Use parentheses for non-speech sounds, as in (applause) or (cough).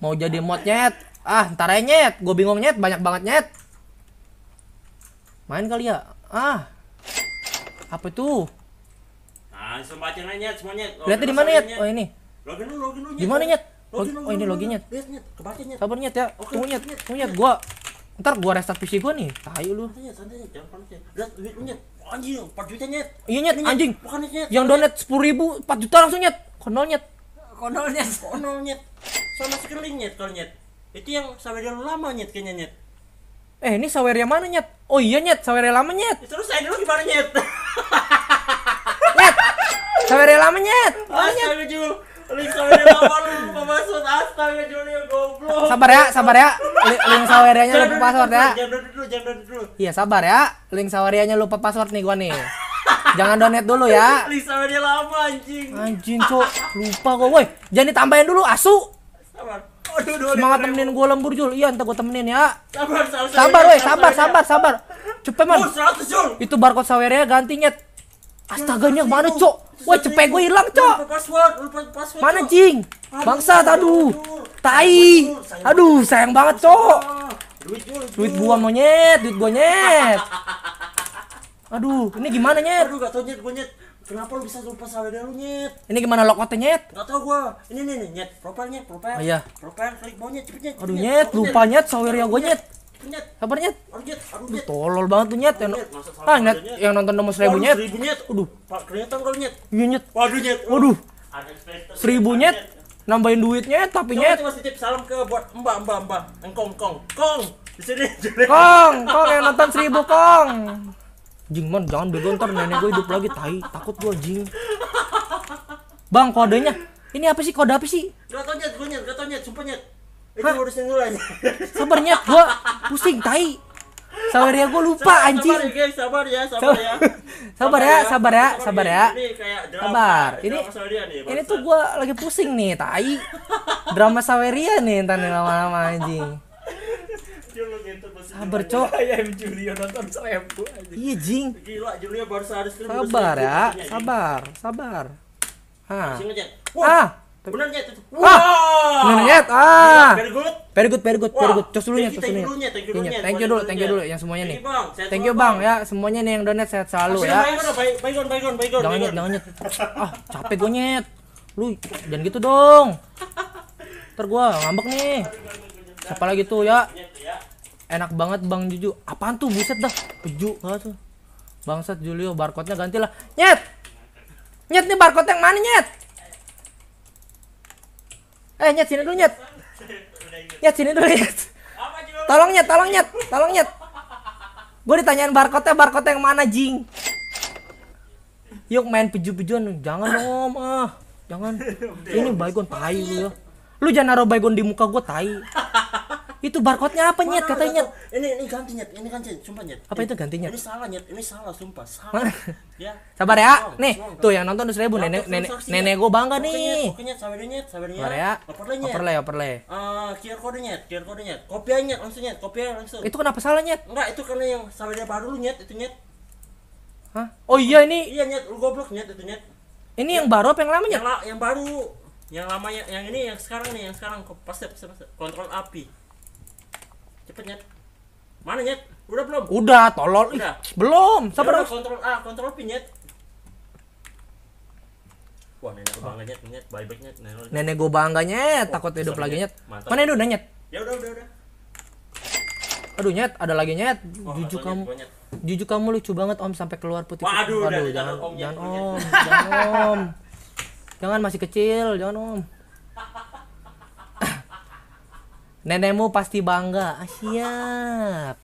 mau jadi mod nyet ah ntar aja nyet gue bingung nyet banyak banget nyet main kali ya ah apa itu nah nyet semuanya lihat di mana nyet oh ini login login di mana nyet login oh ini login nyet lihat nyet kebaca nyet sabar nyet ya tunggu nyet tunggu nyet gua ntar gua restart PC gua nih tahu lu anjing 4 juta nyet iya nyet anjing yang donet 10 ribu 4 juta langsung nyet Konol nyet Konol nyet Konol nyet sama sekali nyet kalau nyet itu yang sawer yang lama nyet kayaknya nyet eh ini yang mana nyet oh iya nyet yang lama nyet terus saya dulu gimana nyet nyet yang lama nyet oh, nyet Link yang lama lu lupa password astaga Julio ya, goblok sabar ya sabar ya link sawernya lupa password ya jangan dulu jangan dulu iya sabar ya link sawernya lupa password nih gua nih Jangan donate dulu ya. Lisa dia lama anjing. Anjing, Cok. Lupa gua, woi. Jangan ditambahin dulu, asu. Sabar. Semangat temenin gue lembur Jul. Iya, ntar gue temenin ya. Sabar, sabar. Sabar, weh, sabar, sabar, sabar. Cepet, man. Oh, Itu barcode saweria gantinya. Astaganya mana, Cok? Wah, cepet gue hilang, Cok. Mana, Jing? Bangsa, aduh. Tai. Aduh, sayang banget, Cok. Duit gua monyet, duit gua nyet. (laughs) Aduh, ini gimana nyet? Aduh, gak tau nyet, gua nyet. Kenapa lu bisa lupa sama lu nyet? Ini gimana lockmate nyet? Gak tau gua. Ini nih nih nyet, propel nyet, propel. Oh, iya. Propel klik bawah nyet, cepet nyet. Aduh nyet, lupa nyet, yang gua nyet. Nyet. Sabar nyet. Aduh nyet, aduh nyet. Tolol banget tuh nyet. Yang, ah, nyet. yang nonton nomor seribu nyet. Seribu nyet. Aduh. Pak kelihatan kalau nyet. Iya nyet. Waduh nyet. Waduh. Seribu nyet. Nambahin duitnya tapi nyet. Coba titip salam ke buat mbak mbak mbak. Engkong kong kong. Di sini. Kong kong yang nonton seribu kong. Jing man jangan bego ntar nenek gue hidup lagi tai takut gue jing. Bang kodenya ini apa sih kode apa sih? Gak tau nyet, gue nyet, gak tau nyet, sumpah nyet. Itu Hah? urusin dulu aja. Sabar nyet, gue pusing tai. Sabar ya, gue lupa sabar, anjing. Sabar, ya, guys, ya, ya. (laughs) sabar ya, sabar, ya. Sabar, ya, sabar ya, sabar ya. Ini, sabar. Ini, ini tuh gue lagi pusing nih, tai. Drama Saweria nih ntar lama-lama anjing sabar cok ayam (laughs) nonton seribu aja iya jing gila Julio baru sehari stream sabar ya iya, sabar sabar ah ah bener nyet ah bener nyet ah iya, very good very good very good very good cos dulu nyet dulu nyet thank you dulu thank you dulu yang semuanya nih thank you bang ya semuanya nih yang donat sehat selalu ya baygon baygon jangan nyet jangan nyet ah capek gue nyet lu jangan gitu dong (laughs) ntar gua ngambek nih siapa lagi tuh ya enak banget bang Juju apaan tuh buset dah peju tuh bangsat Julio barcode-nya ganti lah nyet nyet nih barcode yang mana nyet eh nyet sini dulu nyet nyet sini dulu nyet tolong nyet tolong nyet tolong nyet gue ditanyain barcode-nya barcode yang mana jing yuk main peju-pejuan jangan om ah jangan ini baygon tai lu ya lu jangan naro baygon di muka gue tai itu barcode-nya apa nyet katanya nyet ini ini ganti nyet ini kan sumpah nyet apa itu gantinya ini salah nyet ini salah sumpah salah ya sabar ya nih tuh yang nonton seribu ya, nenek nenek nenek ya. gue bangga nih oke nyet sabar nyet sabar nyet ya. sabar ya overlay nyet overlay overlay eh ah, QR code nyet QR code nyet kopi nyet langsung nyet kopi langsung itu kenapa salah nyet enggak itu karena yang sabar dia baru nyet itu nyet Hah? Oh iya ini. Iya nyet, lu goblok nyet itu nyet. Ini yang baru apa yang lama nyet? Yang, yang baru. Yang lama yang, yang ini yang sekarang nih, yang sekarang pas pas kontrol api. Cepet nyet. Mana nyet? Udah belum? Udah, tolol. Udah. Ih, belum. Ya Sabar. Ya, kontrol A, kontrol P nyet. Wah, nenek gue bangga nyet, nyet, bye nyet. Nenek, nenek gue bangga nyet, oh, takut hidup lagi nyet. Mantap. Mana itu udah nyet? Ya udah, udah, udah. Aduh nyet, ada lagi nyet. Oh, Jujur kamu. Jujur kamu lucu banget Om sampai keluar putih. Waduh, Waduh jangan, om, jangan, om, jangan Om. Jangan Om. Jangan masih kecil, jangan Om. (laughs) Nenekmu pasti bangga. Ah, siap.